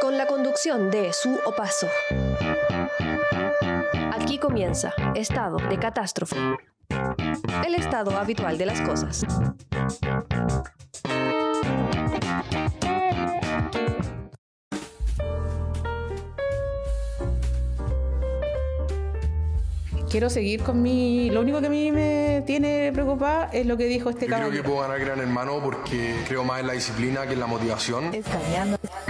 Con la conducción de Su Opaso. Aquí comienza Estado de Catástrofe. El estado habitual de las cosas. quiero seguir con mi. Lo único que a mí me tiene preocupada es lo que dijo este Yo Creo que puedo ganar Gran Hermano porque creo más en la disciplina que en la motivación.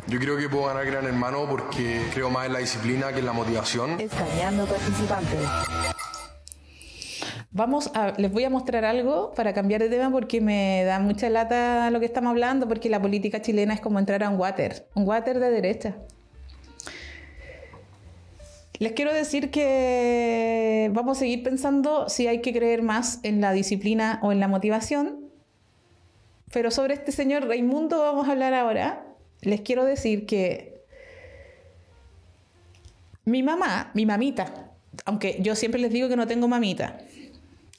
Yo creo que puedo ganar Gran Hermano porque creo más en la disciplina que en la motivación. Escaneando participantes. Vamos a, les voy a mostrar algo para cambiar de tema porque me da mucha lata lo que estamos hablando, porque la política chilena es como entrar a un water, un water de derecha. Les quiero decir que vamos a seguir pensando si hay que creer más en la disciplina o en la motivación. Pero sobre este señor Raimundo vamos a hablar ahora. Les quiero decir que mi mamá, mi mamita, aunque yo siempre les digo que no tengo mamita,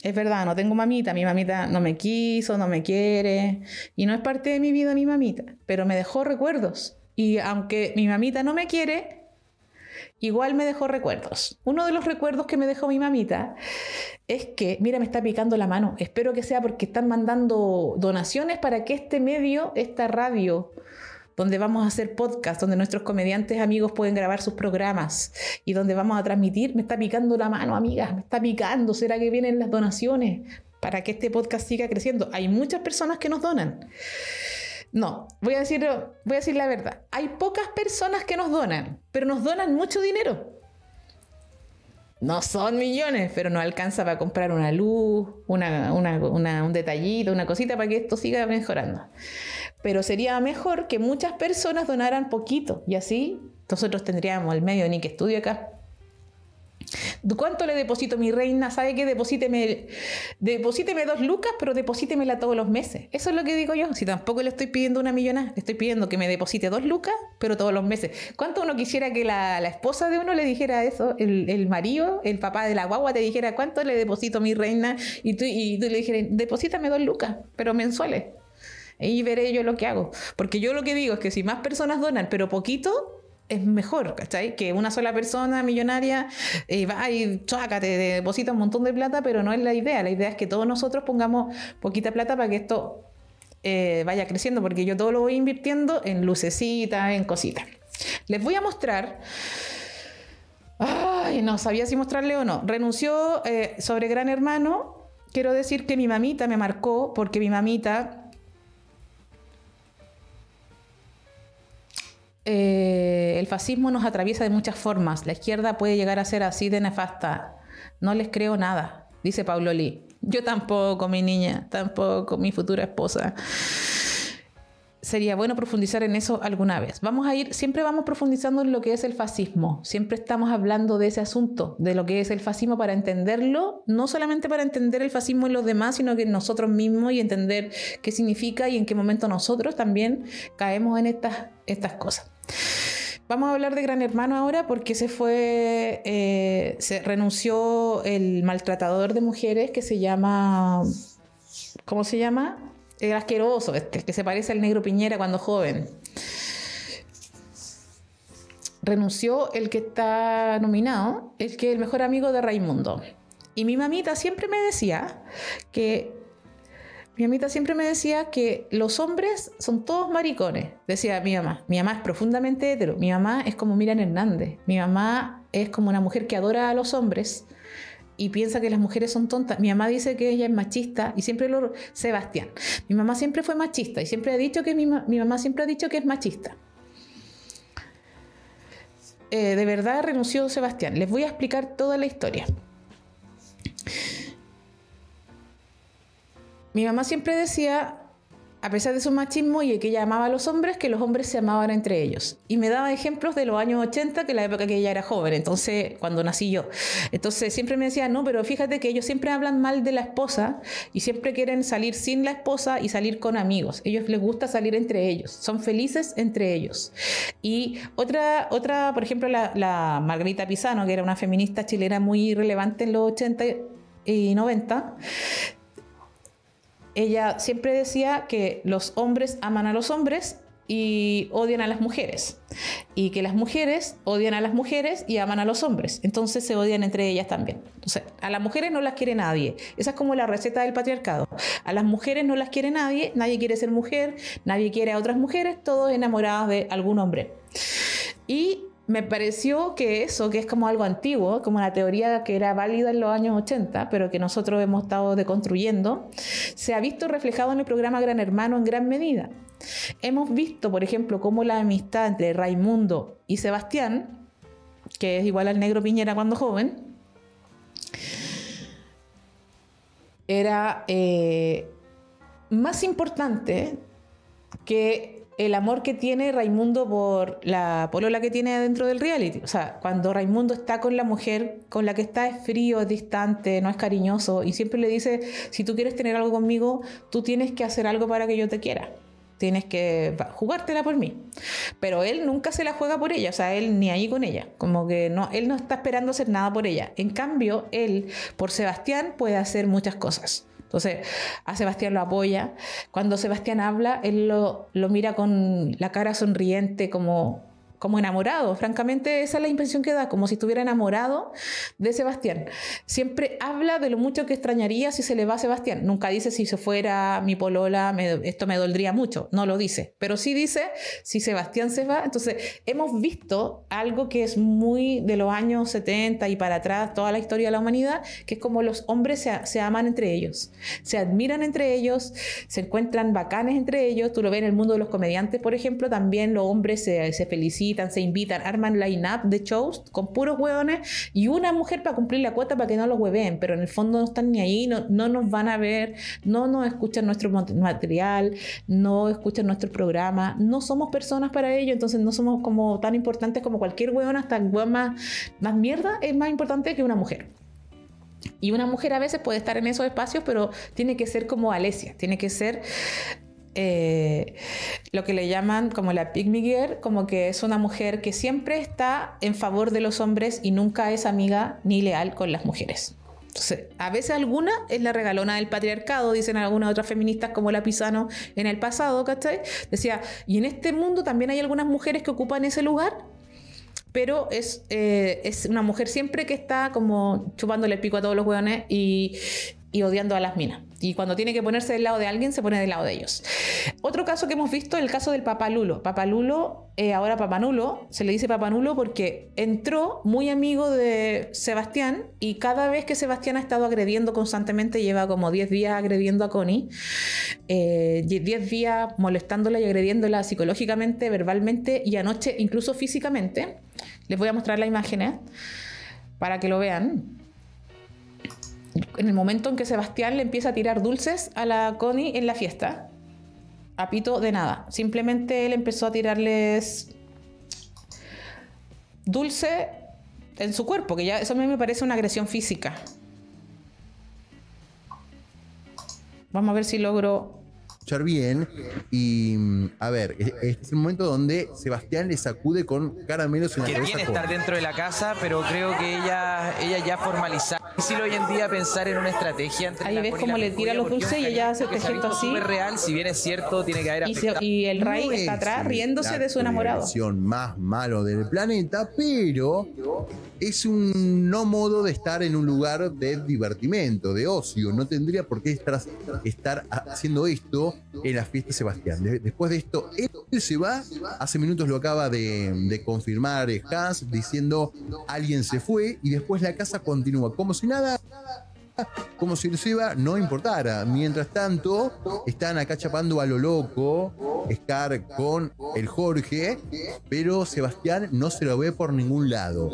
es verdad, no tengo mamita, mi mamita no me quiso, no me quiere, y no es parte de mi vida mi mamita, pero me dejó recuerdos. Y aunque mi mamita no me quiere, igual me dejó recuerdos. Uno de los recuerdos que me dejó mi mamita es que, mira, me está picando la mano. Espero que sea porque están mandando donaciones para que este medio, esta radio, donde vamos a hacer podcast, donde nuestros comediantes amigos pueden grabar sus programas y donde vamos a transmitir, me está picando la mano, amigas, me está picando. ¿Será que vienen las donaciones para que este podcast siga creciendo? Hay muchas personas que nos donan. No, voy a, decir, voy a decir la verdad. Hay pocas personas que nos donan, pero nos donan mucho dinero. No son millones, pero no alcanza para comprar una luz, un detallito, una cosita para que esto siga mejorando. Pero sería mejor que muchas personas donaran poquito y así nosotros tendríamos el medio ni que estudio acá ¿Cuánto le deposito mi reina? ¿Sabe qué? Deposíteme, dos lucas, pero deposítemela todos los meses. Eso es lo que digo yo. Si tampoco le estoy pidiendo una millonada, estoy pidiendo que me deposite dos lucas, pero todos los meses. ¿Cuánto uno quisiera que la, esposa de uno le dijera eso? El, marido, el papá de la guagua te dijera, ¿cuánto le deposito mi reina? Y tú, y tú le dijeras, deposítame dos lucas, pero mensuales. Y veré yo lo que hago. Porque yo lo que digo es que si más personas donan, pero poquito, es mejor, ¿cachai? Que una sola persona millonaria y eh, va y chaca, te deposita un montón de plata, pero no es la idea. La idea es que todos nosotros pongamos poquita plata para que esto eh, vaya creciendo, porque yo todo lo voy invirtiendo en lucecitas, en cositas. Les voy a mostrar. Ay, no sabía si mostrarle o no. Renunció eh, sobre Gran Hermano. Quiero decir que mi mamita me marcó porque mi mamita Eh, el fascismo nos atraviesa de muchas formas. La izquierda puede llegar a ser así de nefasta. No les creo nada, dice Pablo Lee. Yo tampoco, mi niña, tampoco, mi futura esposa. Sería bueno profundizar en eso alguna vez. Vamos a ir, siempre vamos profundizando en lo que es el fascismo. Siempre estamos hablando de ese asunto, de lo que es el fascismo para entenderlo, no solamente para entender el fascismo en los demás, sino que nosotros mismos y entender qué significa y en qué momento nosotros también caemos en estas, estas cosas. Vamos a hablar de Gran Hermano ahora porque se fue, eh, se renunció el maltratador de mujeres que se llama, ¿cómo se llama? El asqueroso, este, que se parece al negro Piñera cuando joven. Renunció el que está nominado, el que es el mejor amigo de Raimundo. Y mi mamita siempre me decía que mi amita siempre me decía que los hombres son todos maricones, decía mi mamá. Mi mamá es profundamente hetero. Mi mamá es como Miriam Hernández. Mi mamá es como una mujer que adora a los hombres y piensa que las mujeres son tontas. Mi mamá dice que ella es machista y siempre lo... Sebastián. Mi mamá siempre fue machista y siempre ha dicho que mi, mi mamá siempre ha dicho que es machista. Eh, de verdad renunció Sebastián. Les voy a explicar toda la historia mi mamá siempre decía, a pesar de su machismo y de que ella amaba a los hombres, que los hombres se amaban entre ellos. Y me daba ejemplos de los años 80, que la época que ella era joven, entonces cuando nací yo. Entonces siempre me decía, no, pero fíjate que ellos siempre hablan mal de la esposa y siempre quieren salir sin la esposa y salir con amigos. Ellos les gusta salir entre ellos, son felices entre ellos. Y otra, otra por ejemplo, la, Margarita Pisano, que era una feminista chilena muy relevante en los 80 y 90, ella siempre decía que los hombres aman a los hombres y odian a las mujeres. Y que las mujeres odian a las mujeres y aman a los hombres. Entonces se odian entre ellas también. Entonces, a las mujeres no las quiere nadie. Esa es como la receta del patriarcado. A las mujeres no las quiere nadie. Nadie quiere ser mujer. Nadie quiere a otras mujeres. Todos enamoradas de algún hombre. Y me pareció que eso, que es como algo antiguo, como la teoría que era válida en los años 80, pero que nosotros hemos estado deconstruyendo, se ha visto reflejado en el programa Gran Hermano en gran medida. Hemos visto, por ejemplo, cómo la amistad entre Raimundo y Sebastián, que es igual al negro Piñera cuando joven, era eh, más importante que el amor que tiene Raimundo por la polola que tiene dentro del reality. O sea, cuando Raimundo está con la mujer con la que está es frío, es distante, no es cariñoso y siempre le dice, si tú quieres tener algo conmigo, tú tienes que hacer algo para que yo te quiera. Tienes que jugártela por mí. Pero él nunca se la juega por ella, o sea, él ni ahí con ella. Como que no, él no está esperando hacer nada por ella. En cambio, él, por Sebastián, puede hacer muchas cosas. Entonces, a Sebastián lo apoya. Cuando Sebastián habla, él lo, lo mira con la cara sonriente, como como enamorado. Francamente, esa es la impresión que da, como si estuviera enamorado de Sebastián. Siempre habla de lo mucho que extrañaría si se le va a Sebastián. Nunca dice si se fuera mi polola, esto me doldría mucho. No lo dice. Pero sí dice si Sebastián se va. Entonces, hemos visto algo que es muy de los años 70 y para atrás, toda la historia de la humanidad, que es como los hombres se, se aman entre ellos, se admiran entre ellos, se encuentran bacanes entre ellos. Tú lo ves en el mundo de los comediantes, por ejemplo, también los hombres se, se felicitan se invitan, arman line-up de shows con puros hueones y una mujer para cumplir la cuota para que no los hueveen, pero en el fondo no están ni ahí, no, nos van a ver, no nos escuchan nuestro material, no escuchan nuestro programa, no somos personas para ello, entonces no somos como tan importantes como cualquier hueón, hasta el más, más mierda es más importante que una mujer. Y una mujer a veces puede estar en esos espacios, pero tiene que ser como Alesia, tiene que ser eh, lo que le llaman como la pygmy girl, como que es una mujer que siempre está en favor de los hombres y nunca es amiga ni leal con las mujeres. Entonces, a veces alguna es la regalona del patriarcado, dicen algunas otras feministas como la Pisano en el pasado, ¿cachai? Decía, y en este mundo también hay algunas mujeres que ocupan ese lugar, pero es, eh, es una mujer siempre que está como chupándole el pico a todos los hueones y, y odiando a las minas. Y cuando tiene que ponerse del lado de alguien, se pone del lado de ellos. Otro caso que hemos visto, el caso del Papalulo. Papalulo, eh, ahora Nulo, se le dice Nulo porque entró muy amigo de Sebastián y cada vez que Sebastián ha estado agrediendo constantemente, lleva como 10 días agrediendo a Connie, 10 eh, días molestándola y agrediéndola psicológicamente, verbalmente y anoche incluso físicamente. Les voy a mostrar las imágenes eh, para que lo vean en el momento en que Sebastián le empieza a tirar dulces a la Connie en la fiesta, a pito de nada. Simplemente él empezó a tirarles dulce en su cuerpo, que ya eso a mí me parece una agresión física. Vamos a ver si logro escuchar bien. Y a ver, es el momento donde Sebastián le sacude con caramelos en la Que bien estar dentro de la casa, pero creo que ella, ella ya formalizó difícil hoy en día pensar en una estrategia entre Ahí ves cómo le tira los dulces y ella hace este así. real, si bien es cierto, tiene que haber y, el rey está atrás riéndose de su enamorado. más malo del planeta, pero es un no modo de estar en un lugar de divertimento, de ocio. No tendría por qué estar, haciendo esto en la fiesta Sebastián. después de esto, él se va. Hace minutos lo acaba de, de confirmar Hans diciendo alguien se fue y después la casa continúa. ¿Cómo se Nada, nada, como si iba, no importara. Mientras tanto, están acá chapando a lo loco, Scar con el Jorge, pero Sebastián no se lo ve por ningún lado.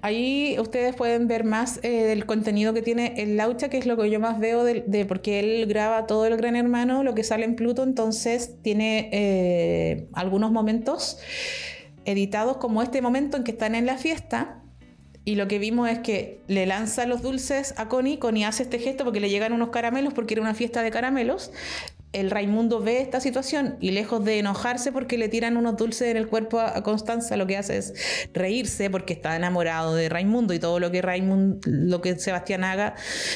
Ahí ustedes pueden ver más eh, del contenido que tiene el Laucha, que es lo que yo más veo, de, porque él graba todo el Gran Hermano, lo que sale en Pluto, entonces tiene eh, algunos momentos editados como este momento en que están en la fiesta y lo que vimos es que le lanza los dulces a Connie, Connie hace este gesto porque le llegan unos caramelos porque era una fiesta de caramelos. El Raimundo ve esta situación y lejos de enojarse porque le tiran unos dulces en el cuerpo a Constanza, lo que hace es reírse porque está enamorado de Raimundo y todo lo que Raimundo, lo que Sebastián haga,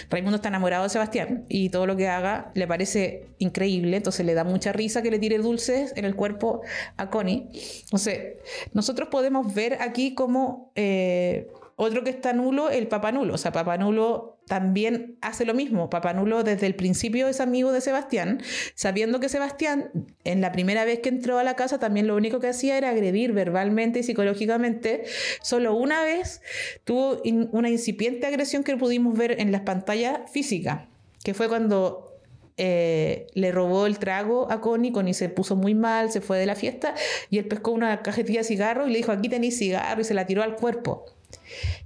Raimundo está enamorado de Sebastián y todo lo que haga le parece increíble, entonces le da mucha risa que le tire dulces en el cuerpo a Connie. Entonces, nosotros podemos ver aquí cómo eh, otro que está nulo, el Nulo. O sea, Nulo también hace lo mismo. Nulo desde el principio es amigo de Sebastián, sabiendo que Sebastián, en la primera vez que entró a la casa, también lo único que hacía era agredir verbalmente y psicológicamente. Solo una vez tuvo una incipiente agresión que pudimos ver en las pantallas físicas, que fue cuando eh, le robó el trago a Connie, Connie se puso muy mal, se fue de la fiesta y él pescó una cajetilla de cigarro y le dijo, aquí tenéis cigarro y se la tiró al cuerpo.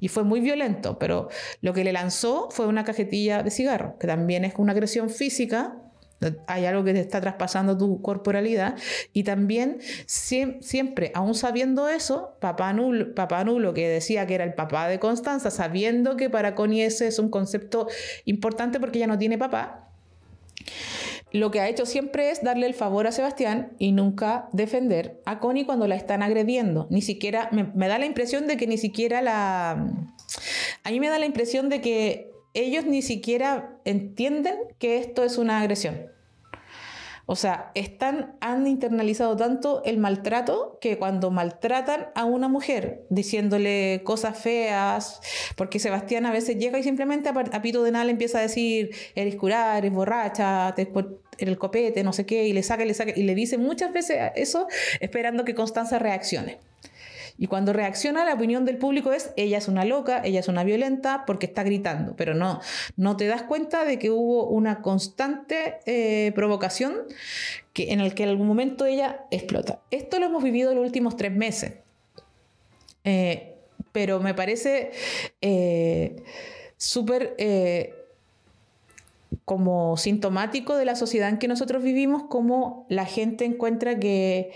Y fue muy violento, pero lo que le lanzó fue una cajetilla de cigarro, que también es una agresión física, hay algo que te está traspasando tu corporalidad y también siempre, aún sabiendo eso, papá Nulo, que decía que era el papá de Constanza, sabiendo que para Connie ese es un concepto importante porque ya no tiene papá, lo que ha hecho siempre es darle el favor a Sebastián y nunca defender a Connie cuando la están agrediendo. Ni siquiera, me, da la impresión de que ni siquiera la... A mí me da la impresión de que ellos ni siquiera entienden que esto es una agresión. O sea, están, han internalizado tanto el maltrato que cuando maltratan a una mujer diciéndole cosas feas, porque Sebastián a veces llega y simplemente a pito de nada le empieza a decir, eres curar, eres borracha, te, el copete, no sé qué, y le saca, le saca, y le dice muchas veces eso esperando que Constanza reaccione. Y cuando reacciona la opinión del público es, ella es una loca, ella es una violenta, porque está gritando, pero no, no te das cuenta de que hubo una constante eh, provocación que, en el que en algún momento ella explota. Esto lo hemos vivido los últimos tres meses, eh, pero me parece eh, súper como sintomático de la sociedad en que nosotros vivimos, como la gente encuentra que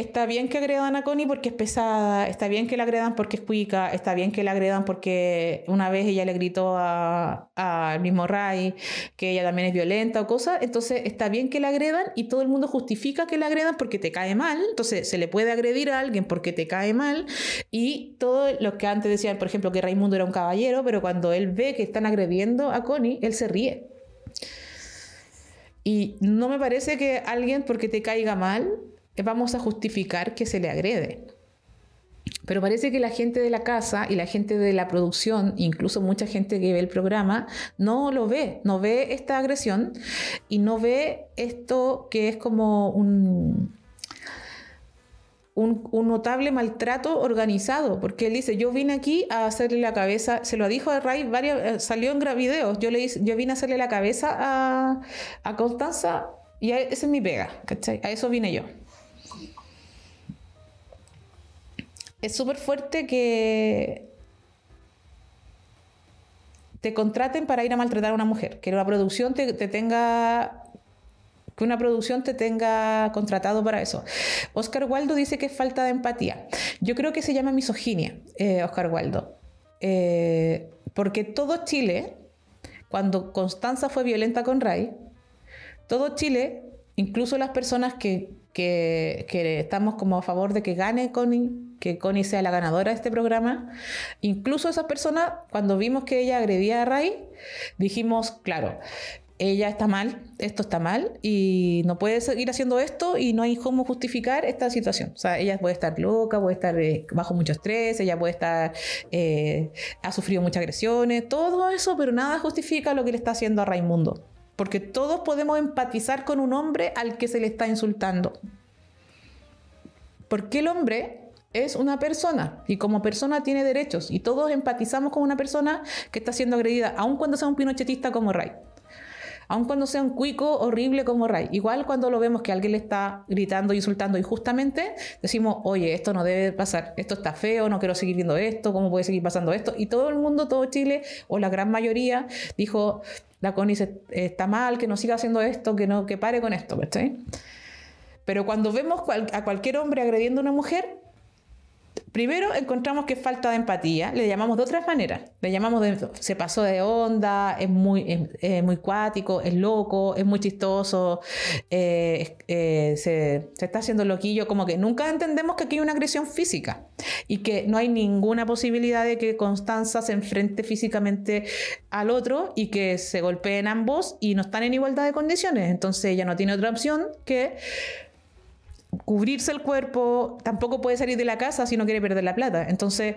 Está bien que agredan a Connie porque es pesada, está bien que la agredan porque es cuica, está bien que la agredan porque una vez ella le gritó al mismo Ray que ella también es violenta o cosas, entonces está bien que la agredan y todo el mundo justifica que la agredan porque te cae mal, entonces se le puede agredir a alguien porque te cae mal y todo lo que antes decían, por ejemplo, que Raimundo era un caballero, pero cuando él ve que están agrediendo a Connie, él se ríe. Y no me parece que alguien porque te caiga mal eh, vamos a justificar que se le agrede. Pero parece que la gente de la casa y la gente de la producción, incluso mucha gente que ve el programa, no lo ve, no ve esta agresión y no ve esto que es como un, un, notable maltrato organizado, porque él dice, yo vine aquí a hacerle la cabeza, se lo dijo a Ray, eh, salió en videos, yo, le yo vine a hacerle la cabeza a, Constanza y esa es mi pega, A eso vine yo. es súper fuerte que te contraten para ir a maltratar a una mujer, que la producción te, tenga que una producción te tenga contratado para eso. Oscar Waldo dice que es falta de empatía. Yo creo que se llama misoginia, eh, Oscar Waldo. Eh, porque todo Chile, cuando Constanza fue violenta con Ray, todo Chile, incluso las personas que, estamos como a favor de que gane con que Connie sea la ganadora de este programa. Incluso esa persona, cuando vimos que ella agredía a Ray, dijimos, claro, ella está mal, esto está mal y no puede seguir haciendo esto y no hay cómo justificar esta situación. O sea, ella puede estar loca, puede estar eh, bajo mucho estrés, ella puede estar, eh, ha sufrido muchas agresiones, todo eso, pero nada justifica lo que le está haciendo a Raimundo. Porque todos podemos empatizar con un hombre al que se le está insultando. Porque el hombre es una persona y como persona tiene derechos y todos empatizamos con una persona que está siendo agredida, aun cuando sea un pinochetista como Ray, aun cuando sea un cuico horrible como Ray, igual cuando lo vemos que alguien le está gritando, insultando injustamente, decimos, oye, esto no debe pasar, esto está feo, no quiero seguir viendo esto, ¿cómo puede seguir pasando esto? Y todo el mundo, todo Chile o la gran mayoría dijo, la Connie está mal, que no siga haciendo esto, que no, que pare con esto, Pero cuando vemos a cualquier hombre agrediendo a una mujer, Primero encontramos que falta de empatía, le llamamos de otras maneras, le llamamos de, se pasó de onda, es muy, muy cuático, es loco, es muy chistoso, eh, eh, se, se, está haciendo loquillo, como que nunca entendemos que aquí hay una agresión física y que no hay ninguna posibilidad de que Constanza se enfrente físicamente al otro y que se golpeen ambos y no están en igualdad de condiciones, entonces ella no tiene otra opción que cubrirse el cuerpo, tampoco puede salir de la casa si no quiere perder la plata. Entonces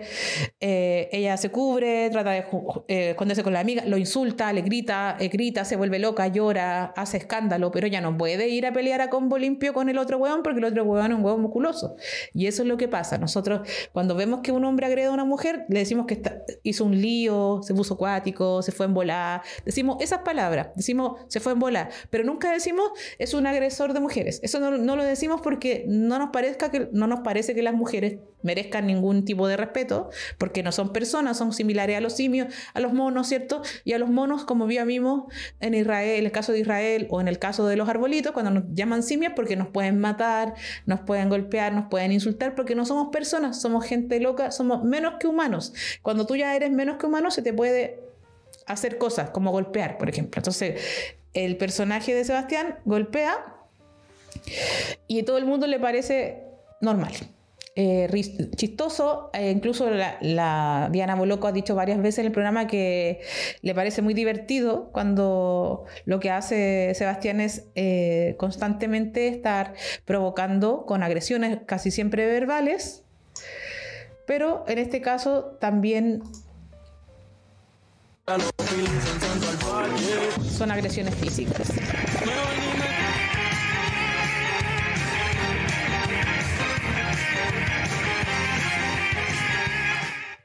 eh, ella se cubre, trata de eh, esconderse con la amiga, lo insulta, le grita, eh, grita, se vuelve loca, llora, hace escándalo, pero ya no puede ir a pelear a combo limpio con el otro huevón porque el otro huevón es un huevón musculoso. Y eso es lo que pasa. Nosotros cuando vemos que un hombre agrede a una mujer, le decimos que hizo un lío, se puso acuático se fue en embolar, Decimos esas palabras, decimos se fue en volar, pero nunca decimos es un agresor de mujeres. Eso no, no lo decimos porque no nos parezca que no nos parece que las mujeres merezcan ningún tipo de respeto, porque no son personas, son similares a los simios, a los monos, ¿cierto? Y a los monos, como a vimos en Israel, en el caso de Israel o en el caso de los arbolitos, cuando nos llaman simios porque nos pueden matar, nos pueden golpear, nos pueden insultar, porque no somos personas, somos gente loca, somos menos que humanos. Cuando tú ya eres menos que humano, se te puede hacer cosas como golpear, por ejemplo. Entonces, el personaje de Sebastián golpea y a todo el mundo le parece normal. Eh, chistoso, eh, incluso la, Diana Boloco ha dicho varias veces en el programa que le parece muy divertido cuando lo que hace Sebastián es eh, constantemente estar provocando con agresiones casi siempre verbales, pero en este caso también son agresiones físicas.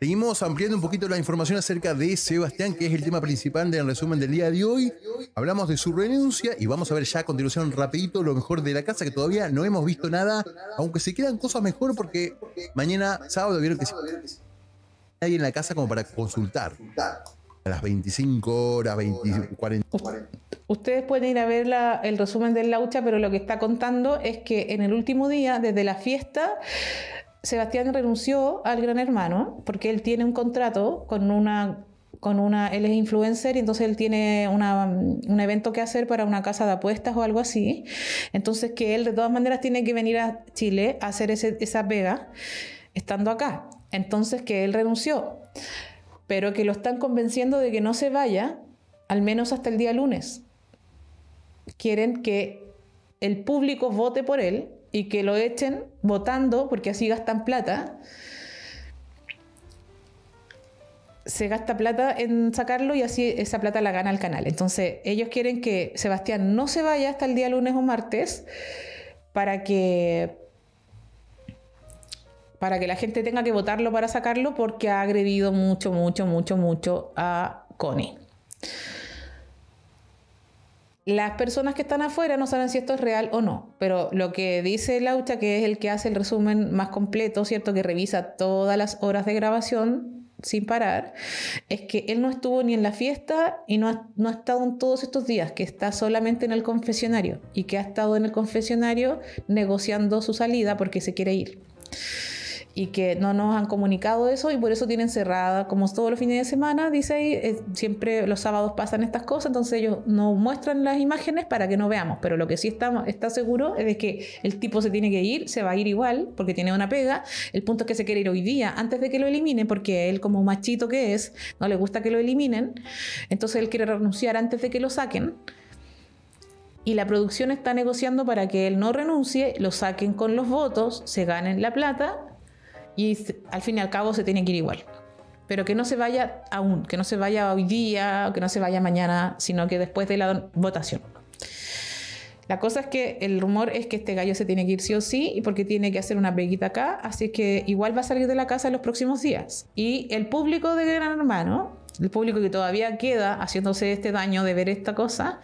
Seguimos ampliando un poquito la información acerca de Sebastián, que es el tema principal del resumen del día de hoy. Hablamos de su renuncia y vamos a ver ya a continuación rapidito lo mejor de la casa, que todavía no hemos visto nada, aunque se quedan cosas mejor porque mañana sábado vieron que se... en la casa como para consultar. A las 25 horas, 20, 40. Ustedes pueden ir a ver el resumen del Laucha, pero lo que está contando es que en el último día, desde la fiesta, Sebastián renunció al Gran Hermano porque él tiene un contrato con una con una, él es influencer y entonces él tiene un evento que hacer para una casa de apuestas o algo así. Entonces que él de todas maneras tiene que venir a Chile a hacer esa pega estando acá. Entonces que él renunció, pero que lo están convenciendo de que no se vaya, al menos hasta el día lunes. Quieren que el público vote por él y que lo echen votando porque así gastan plata. Se gasta plata en sacarlo y así esa plata la gana el canal. Entonces ellos quieren que Sebastián no se vaya hasta el día lunes o martes para que para que la gente tenga que votarlo para sacarlo porque ha agredido mucho, mucho, mucho, mucho a Connie las personas que están afuera no saben si esto es real o no, pero lo que dice Laucha, que es el que hace el resumen más completo, ¿cierto? Que revisa todas las horas de grabación sin parar, es que él no estuvo ni en la fiesta y no no ha estado en todos estos días, que está solamente en el confesionario y que ha estado en el confesionario negociando su salida porque se quiere ir y que no nos han comunicado eso y por eso tienen cerrada, como todos los fines de semana, dice ahí, eh, siempre los sábados pasan estas cosas, entonces ellos no muestran las imágenes para que no veamos, pero lo que sí está, está seguro es de que el tipo se tiene que ir, se va a ir igual, porque tiene una pega, el punto es que se quiere ir hoy día, antes de que lo eliminen, porque él como machito que es, no le gusta que lo eliminen, entonces él quiere renunciar antes de que lo saquen y la producción está negociando para que él no renuncie, lo saquen con los votos, se ganen la plata y al fin y al cabo se tiene que ir igual. Pero que no se vaya aún, que no se vaya hoy día, que no se vaya mañana, sino que después de la votación. La cosa es que el rumor es que este gallo se tiene que ir sí o sí y porque tiene que hacer una peguita acá, así que igual va a salir de la casa en los próximos días. Y el público de Gran Hermano, el público que todavía queda haciéndose este daño de ver esta cosa,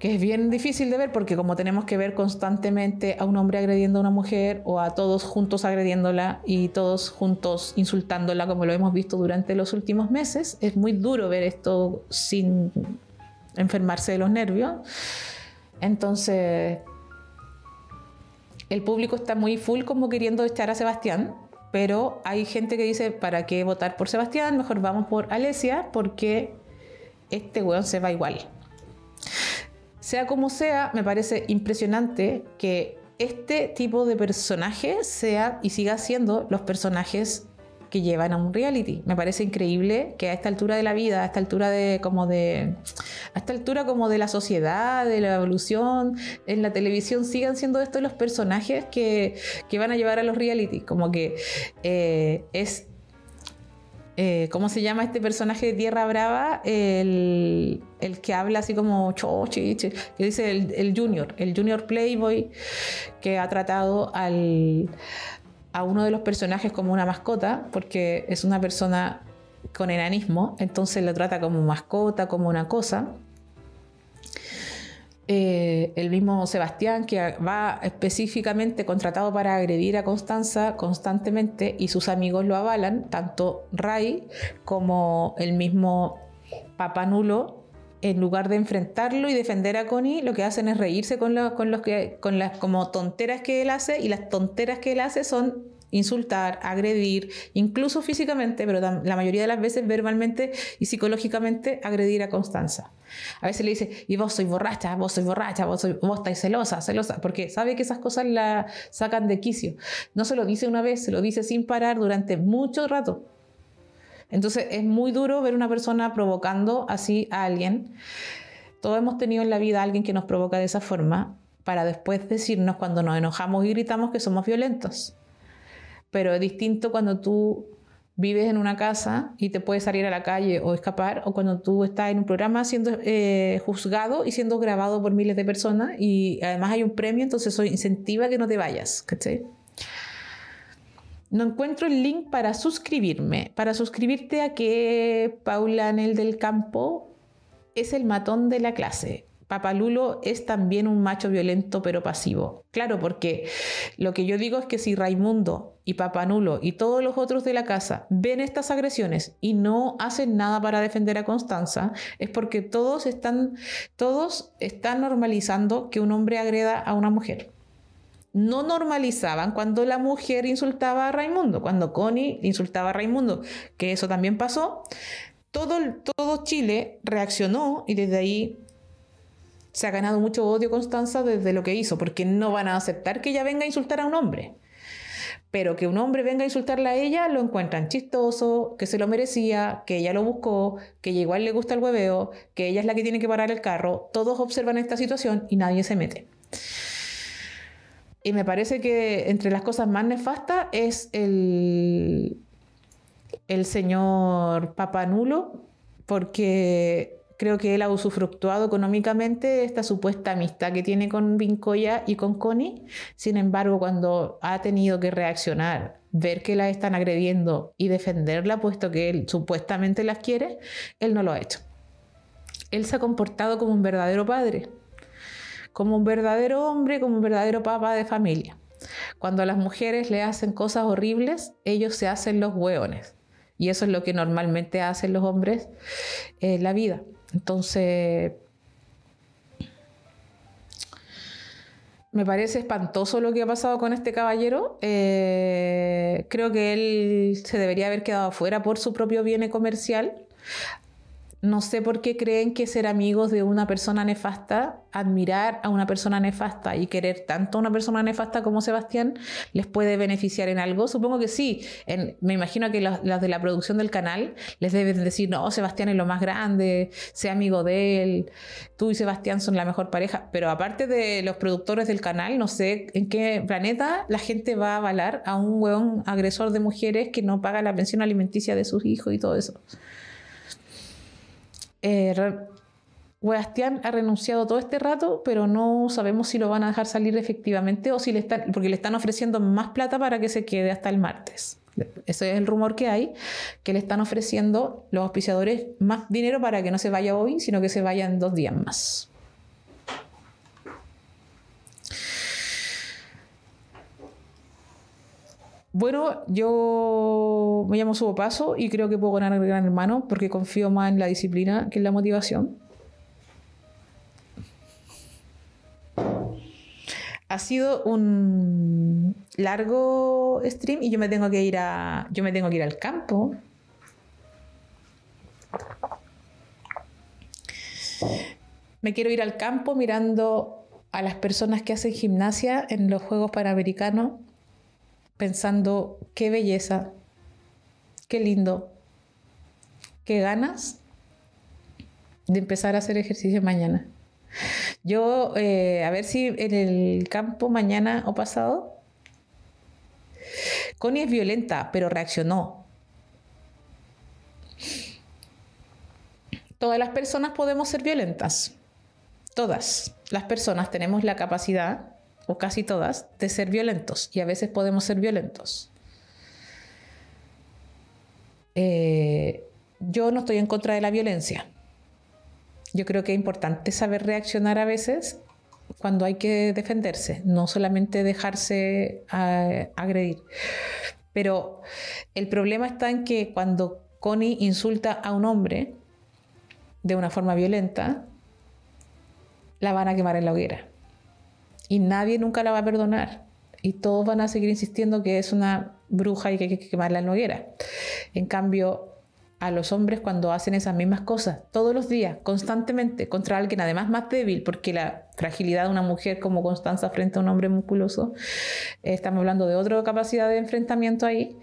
que es bien difícil de ver porque como tenemos que ver constantemente a un hombre agrediendo a una mujer o a todos juntos agrediéndola y todos juntos insultándola como lo hemos visto durante los últimos meses, es muy duro ver esto sin enfermarse de los nervios. Entonces, el público está muy full como queriendo echar a Sebastián, pero hay gente que dice, ¿para qué votar por Sebastián? Mejor vamos por Alesia porque este weón se va igual. Sea como sea, me parece impresionante que este tipo de personaje sea y siga siendo los personajes que llevan a un reality. Me parece increíble que a esta altura de la vida, a esta altura de como de a esta altura como de la sociedad, de la evolución, en la televisión sigan siendo estos los personajes que, van a llevar a los reality. Como que eh, es eh, ¿cómo se llama este personaje de Tierra Brava? El el que habla así como chochi, que dice el, Junior, el Junior Playboy, que ha tratado al, a uno de los personajes como una mascota, porque es una persona con enanismo, entonces lo trata como mascota, como una cosa. Eh, el mismo Sebastián, que va específicamente contratado para agredir a Constanza constantemente y sus amigos lo avalan, tanto Ray como el mismo Papá Nulo en lugar de enfrentarlo y defender a Connie, lo que hacen es reírse con, los, que, con las como tonteras que él hace y las tonteras que él hace son insultar, agredir, incluso físicamente, pero la mayoría de las veces verbalmente y psicológicamente agredir a Constanza. A veces le dice, y vos sois borracha, vos sois borracha, vos, vos estáis celosa, celosa, porque sabe que esas cosas la sacan de quicio. No se lo dice una vez, se lo dice sin parar durante mucho rato. Entonces es muy duro ver una persona provocando así a alguien. Todos hemos tenido en la vida alguien que nos provoca de esa forma para después decirnos cuando nos enojamos y gritamos que somos violentos. Pero es distinto cuando tú vives en una casa y te puedes salir a la calle o escapar, o cuando tú estás en un programa siendo eh, juzgado y siendo grabado por miles de personas y además hay un premio, entonces eso incentiva que no te vayas, ¿cachai? No encuentro el link para suscribirme. Para suscribirte a que Paula Anel del Campo es el matón de la clase. Papalulo es también un macho violento pero pasivo. Claro, porque lo que yo digo es que si Raimundo y Papanulo y todos los otros de la casa ven estas agresiones y no hacen nada para defender a Constanza, es porque todos están, todos están normalizando que un hombre agreda a una mujer no normalizaban cuando la mujer insultaba a Raimundo, cuando Connie insultaba a Raimundo, que eso también pasó. Todo, todo Chile reaccionó y desde ahí se ha ganado mucho odio Constanza desde lo que hizo, porque no van a aceptar que ella venga a insultar a un hombre. Pero que un hombre venga a insultarla a ella, lo encuentran chistoso, que se lo merecía, que ella lo buscó, que igual le gusta el hueveo, que ella es la que tiene que parar el carro. Todos observan esta situación y nadie se mete. Y me parece que entre las cosas más nefastas es el, el señor Nulo, porque creo que él ha usufructuado económicamente esta supuesta amistad que tiene con Vincoya y con Connie. Sin embargo, cuando ha tenido que reaccionar, ver que la están agrediendo y defenderla, puesto que él supuestamente las quiere, él no lo ha hecho. Él se ha comportado como un verdadero padre como un verdadero hombre, como un verdadero papá de familia. Cuando a las mujeres le hacen cosas horribles, ellos se hacen los hueones. Y eso es lo que normalmente hacen los hombres en eh, la vida. Entonces, me parece espantoso lo que ha pasado con este caballero. Eh, creo que él se debería haber quedado afuera por su propio bien comercial. No sé por qué creen que ser amigos de una persona nefasta, admirar a una persona nefasta y querer tanto a una persona nefasta como Sebastián les puede beneficiar en algo. Supongo que sí. me imagino que los, de la producción del canal les deben decir, no, Sebastián es lo más grande, sea amigo de él, tú y Sebastián son la mejor pareja. Pero aparte de los productores del canal, no sé en qué planeta la gente va a avalar a un hueón agresor de mujeres que no paga la pensión alimenticia de sus hijos y todo eso eh, ha renunciado todo este rato, pero no sabemos si lo van a dejar salir efectivamente o si le están, porque le están ofreciendo más plata para que se quede hasta el martes. Ese es el rumor que hay, que le están ofreciendo los auspiciadores más dinero para que no se vaya hoy, sino que se vaya en dos días más. Bueno, yo me llamo Subo Paso y creo que puedo ganar el gran hermano porque confío más en la disciplina que en la motivación. Ha sido un largo stream y yo me tengo que ir a. Yo me tengo que ir al campo. Me quiero ir al campo mirando a las personas que hacen gimnasia en los Juegos Panamericanos pensando qué belleza, qué lindo, qué ganas de empezar a hacer ejercicio mañana. Yo, eh, a ver si en el campo mañana o pasado, Connie es violenta, pero reaccionó. Todas las personas podemos ser violentas. Todas las personas tenemos la capacidad o casi todas, de ser violentos y a veces podemos ser violentos. Eh, yo no estoy en contra de la violencia. Yo creo que es importante saber reaccionar a veces cuando hay que defenderse, no solamente dejarse eh, agredir. Pero el problema está en que cuando Connie insulta a un hombre de una forma violenta, la van a quemar en la hoguera y nadie nunca la va a perdonar. Y todos van a seguir insistiendo que es una bruja y que hay que quemarla en la hoguera. En cambio, a los hombres cuando hacen esas mismas cosas todos los días, constantemente, contra alguien además más débil, porque la fragilidad de una mujer como Constanza frente a un hombre musculoso, eh, estamos hablando de otra capacidad de enfrentamiento ahí,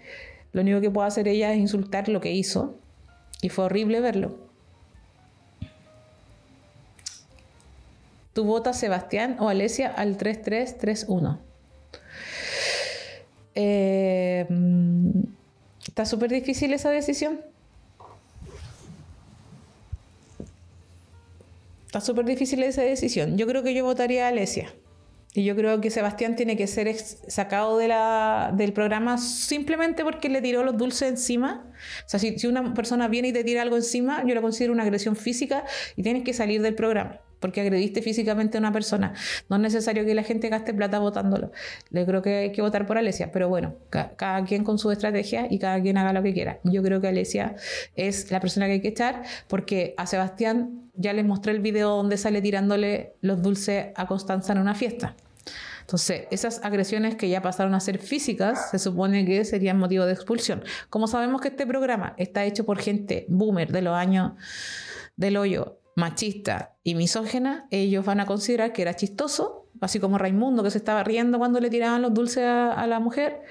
lo único que puede hacer ella es insultar lo que hizo, y fue horrible verlo. Tú votas Sebastián o Alesia al 3331. Eh, mm, está súper difícil esa decisión. Está súper difícil esa decisión. Yo creo que yo votaría a Alesia. Y yo creo que Sebastián tiene que ser sacado de del programa simplemente porque le tiró los dulces encima. O sea, si, una persona viene y te tira algo encima, yo lo considero una agresión física y tienes que salir del programa porque agrediste físicamente a una persona. No es necesario que la gente gaste plata votándolo. Le creo que hay que votar por Alesia, pero bueno, cada quien con su estrategia y cada quien haga lo que quiera. Yo creo que Alesia es la persona que hay que echar porque a Sebastián ya les mostré el video donde sale tirándole los dulces a Constanza en una fiesta. Entonces, esas agresiones que ya pasaron a ser físicas se supone que serían motivo de expulsión. Como sabemos que este programa está hecho por gente boomer de los años del hoyo, machista y misógena, ellos van a considerar que era chistoso, así como Raimundo que se estaba riendo cuando le tiraban los dulces a, la mujer,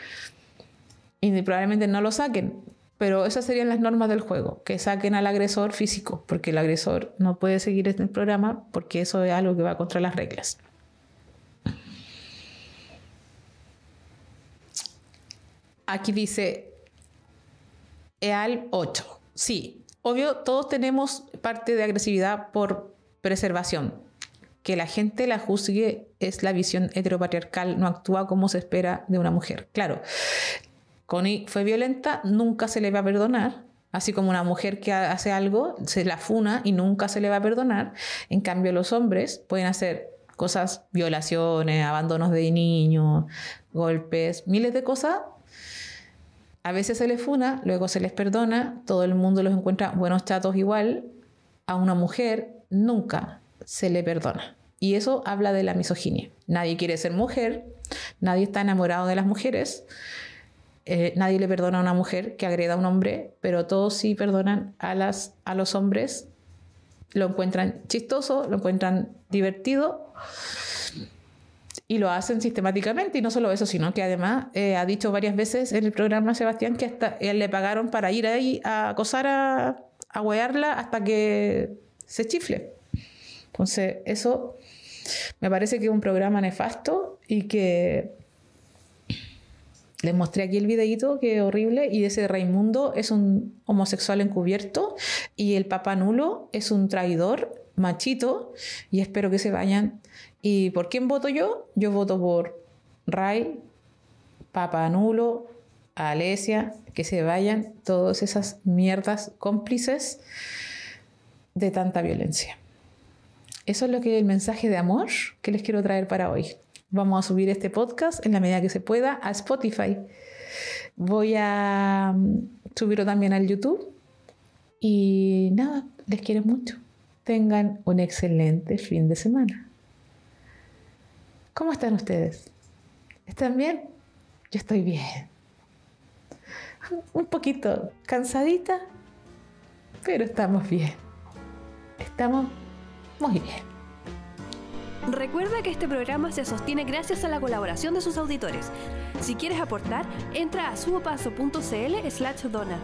y probablemente no lo saquen. Pero esas serían las normas del juego, que saquen al agresor físico, porque el agresor no puede seguir este programa porque eso es algo que va contra las reglas. Aquí dice EAL 8. Sí, Obvio, todos tenemos parte de agresividad por preservación. Que la gente la juzgue es la visión heteropatriarcal, no actúa como se espera de una mujer. Claro, Connie fue violenta, nunca se le va a perdonar, Así como una mujer que hace algo, se la funa y nunca se le va a perdonar. En cambio, los hombres pueden hacer cosas, violaciones, abandonos de niños, golpes, miles de cosas a veces se les funa, luego se les perdona, todo el mundo los encuentra buenos chatos igual. A una mujer nunca se le perdona. Y eso habla de la misoginia. Nadie quiere ser mujer, nadie está enamorado de las mujeres, eh, nadie le perdona a una mujer que agreda a un hombre, pero todos sí perdonan a los hombres. Lo encuentran chistoso, lo encuentran divertido y lo hacen sistemáticamente y no solo eso, sino que además eh, ha dicho varias veces en el programa Sebastián que hasta eh, le pagaron para ir ahí a acosar a, a huearla hasta que se chifle. Entonces, eso me parece que es un programa nefasto y que les mostré aquí el videito que horrible, y ese Raimundo es un homosexual encubierto y el Papá Nulo es un traidor machito y espero que se vayan ¿Y por quién voto yo? Yo voto por Ray, Papa Nulo, Alesia, que se vayan todas esas mierdas cómplices de tanta violencia. Eso es lo que es el mensaje de amor que les quiero traer para hoy. Vamos a subir este podcast en la medida que se pueda a Spotify. Voy a mm, subirlo también al YouTube. Y nada, les quiero mucho. Tengan un excelente fin de semana. ¿Cómo están ustedes? ¿Están bien? Yo estoy bien. Un poquito cansadita, pero estamos bien. Estamos muy bien. Recuerda que este programa se sostiene gracias a la colaboración de sus auditores. Si quieres aportar, entra a subopaso.cl slash dona.